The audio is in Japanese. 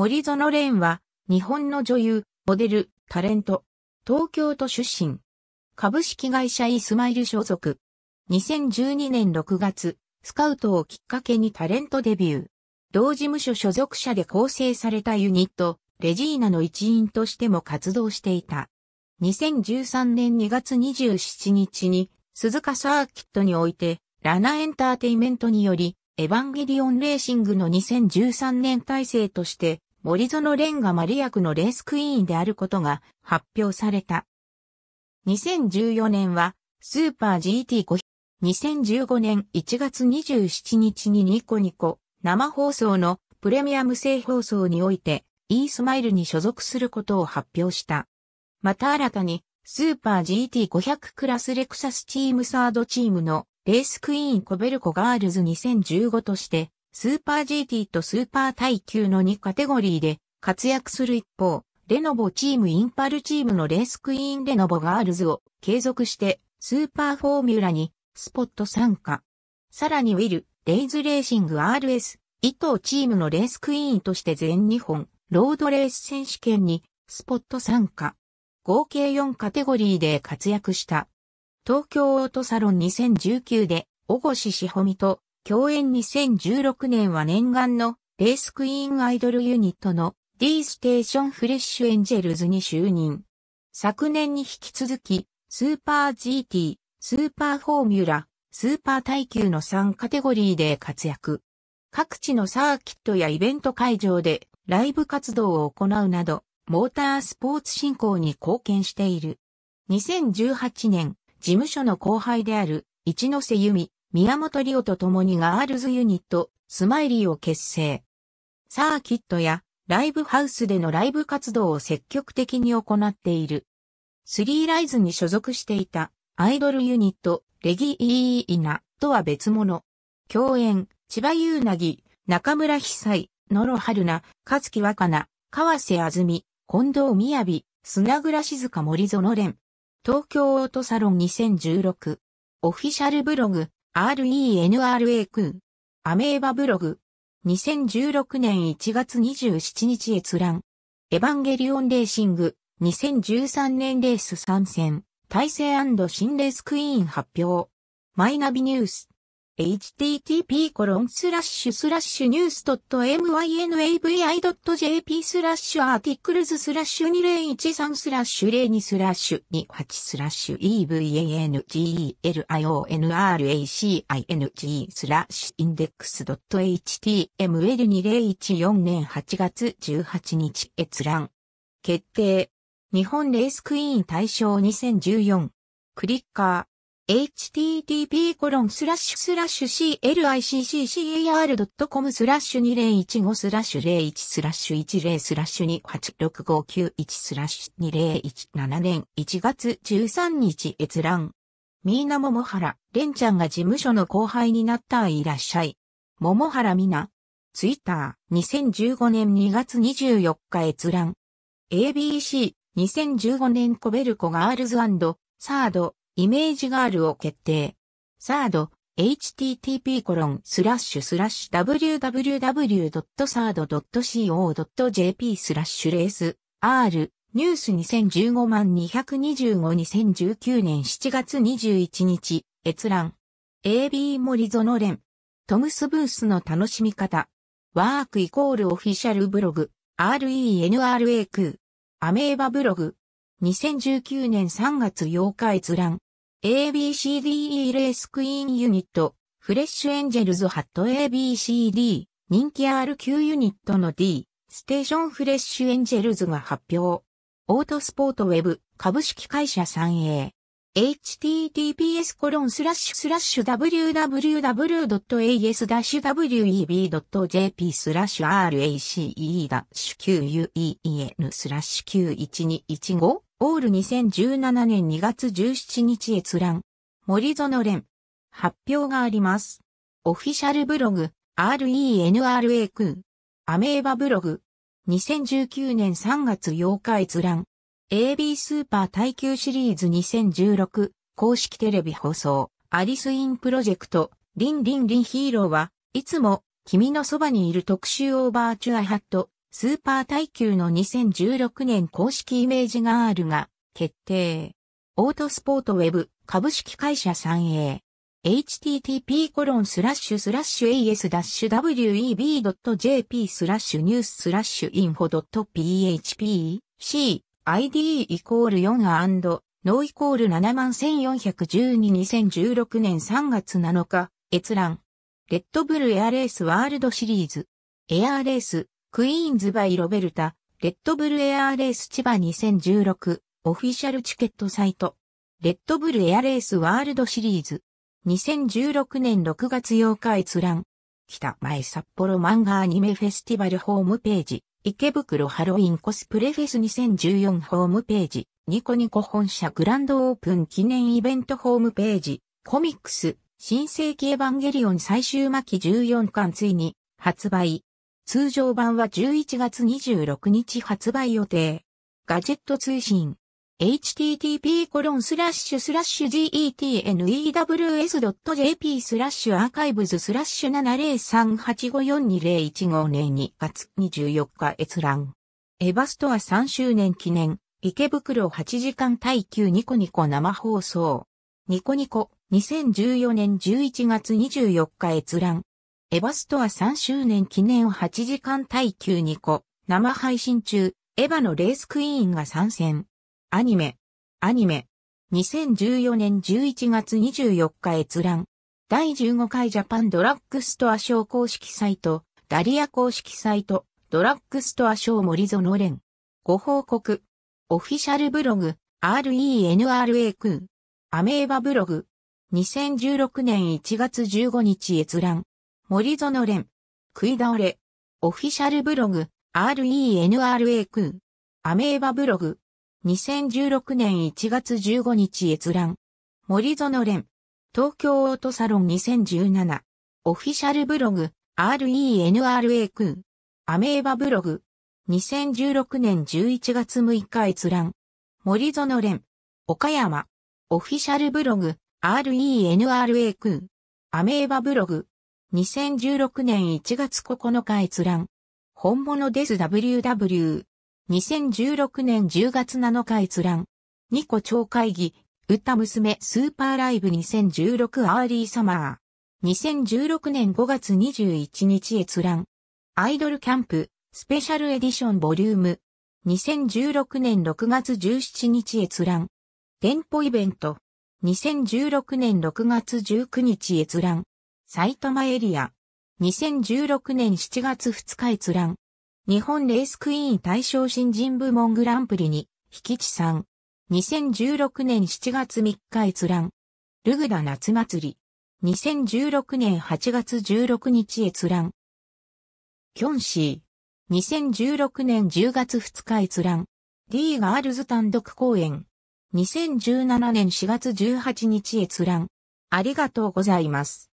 森園蓮は、日本の女優、モデル、タレント、東京都出身。株式会社イスマイル所属。2012年6月、スカウトをきっかけにタレントデビュー。同事務所所属者で構成されたユニット、レジーナの一員としても活動していた。2013年2月27日に、鈴鹿サーキットにおいて、ラナエンターテイメントにより、エヴァンゲリオンレーシングの2013年体制として、森園蓮がマリ役のレースクイーンであることが発表された。2014年はスーパー GT500、2015年1月27日にニコニコ生放送のプレミアム製放送において e スマイルに所属することを発表した。また新たにスーパー GT500 クラスレクサスチームサードチームのレースクイーンコベルコガールズ2015としてスーパー GT とスーパー耐久の2カテゴリーで活躍する一方、レノボチームインパルチームのレースクイーンレノボガールズを継続してスーパーフォーミュラにスポット参加。さらにウィル、レイズレーシング RS、伊藤チームのレースクイーンとして全日本ロードレース選手権にスポット参加。合計4カテゴリーで活躍した。東京オートサロン2019で、小越志保美と共演2016年は念願のレースクイーンアイドルユニットの D ステーションフレッシュエンジェルズに就任。昨年に引き続き、スーパー GT、スーパーフォーミュラ、スーパー耐久の3カテゴリーで活躍。各地のサーキットやイベント会場でライブ活動を行うなど、モータースポーツ振興に貢献している。2018年、事務所の後輩である、一ノ瀬由美、宮本リオと共にガールズユニット、スマイリーを結成。サーキットやライブハウスでのライブ活動を積極的に行っている。スリーライズに所属していたアイドルユニット、レギー・イーイナとは別物。共演、千葉優なぎ、中村被災、野呂春菜、勝木若菜、川瀬あずみ、近藤みやび、砂倉静香森園連。東京オートサロン2016。オフィシャルブログ、RENRA 君。アメーバブログ。2016年1月27日閲覧。エヴァンゲリオンレーシング。2013年レース参戦。体制新レースクイーン発表。マイナビニュース。http コロンスラッシュスラッシュニュース .mynavi.jp スラッシュアーティクルズスラッシュ2013スラッシュ02スラッシュ28スラッシュ evangelionracing スラッシュインデックス .html2014 年8月18日閲覧決定日本レースクイーン大賞2014クリッカー http://cliccar.com c スラッシュ2015スラッシュ01スラッシュ10スラッシュ286591スラッシュ2017年1月13日閲覧。みーなももはら、れんちゃんが事務所の後輩になったいらっしゃい。ももはらみな。ツイッター、2015年2月24日閲覧。ABC、2015年コベルコガールズサード、イメージガールを決定。サード、http://www.sard.co.jp コロンススララッッシシュュスラッシュレース R ニュース2015万2252019年7月21日閲覧 AB 森園連トムスブースの楽しみ方ワークイコールオフィシャルブログ RENRA q アメーバブログ2019年3月8日閲覧 ABCDE レースクイーンユニット、フレッシュエンジェルズハット ABCD、人気 RQ ユニットの D、ステーションフレッシュエンジェルズが発表。オートスポートウェブ株式会社 3A。https コロンスラッシュスラッシュ www.as-web.jp スラッシュ race-quen スラッシュ91215オール2017年2月17日閲覧、森園連、発表があります。オフィシャルブログ、RENRAQ、アメーバブログ、2019年3月8日閲覧、AB スーパー耐久シリーズ2016、公式テレビ放送、アリスインプロジェクト、リンリンリンヒーローは、いつも、君のそばにいる特集オーバーチュアハット、スーパー耐久の2016年公式イメージガールが決定。オートスポートウェブ株式会社 3A。http コロンスラッシュスラッシュ as-web.jp スラッシュニューススラッシュインフォ .php c id イコール4ノーイコール714122016年3月7日閲覧レッドブルエアレースワールドシリーズエアレースクイーンズバイロベルタ、レッドブルエアーレース千葉2016、オフィシャルチケットサイト。レッドブルエアレースワールドシリーズ。2016年6月8日閲覧。北前札幌漫画アニメフェスティバルホームページ。池袋ハロウィンコスプレフェス2014ホームページ。ニコニコ本社グランドオープン記念イベントホームページ。コミックス。新世紀エヴァンゲリオン最終巻14巻ついに発売。通常版は11月26日発売予定。ガジェット通信。http コロンスラッシュスラッシュ getnews.jp スラッシュアーカイブズスラッシュ70385420150年2月24日閲覧。エヴァストア3周年記念、池袋8時間耐久ニコニコ生放送。ニコニコ、2014年11月24日閲覧。エヴァストア3周年記念8時間耐久2個、生配信中、エヴァのレースクイーンが参戦。アニメ、アニメ、2014年11月24日閲覧。第15回ジャパンドラッグストア賞公式サイト、ダリア公式サイト、ドラッグストア賞森園連。ご報告。オフィシャルブログ、RENRA 空。アメーバブログ。2016年1月15日閲覧。森園連、食い倒れ、オフィシャルブログ、RENRA 空、アメーバブログ、2016年1月15日閲覧、森園連、東京オートサロン2017、オフィシャルブログ、RENRA 空、アメーバブログ、2016年11月6日閲覧、森園連、岡山、オフィシャルブログ、RENRA 空、アメーバブログ、2016年1月9日閲覧。本物です WW。2016年10月7日閲覧。ニコ超会議、歌娘スーパーライブ2016アーリーサマー。2016年5月21日閲覧。アイドルキャンプ、スペシャルエディションボリューム。2016年6月17日閲覧。店舗イベント。2016年6月19日閲覧。埼玉エリア。2016年7月2日閲覧。日本レースクイーン大賞新人部門グランプリに、引地さん。2016年7月3日閲覧。ルグダ夏祭り。2016年8月16日閲覧。キョンシー。2016年10月2日閲覧。D ガールズ単独公演。2017年4月18日閲覧。ありがとうございます。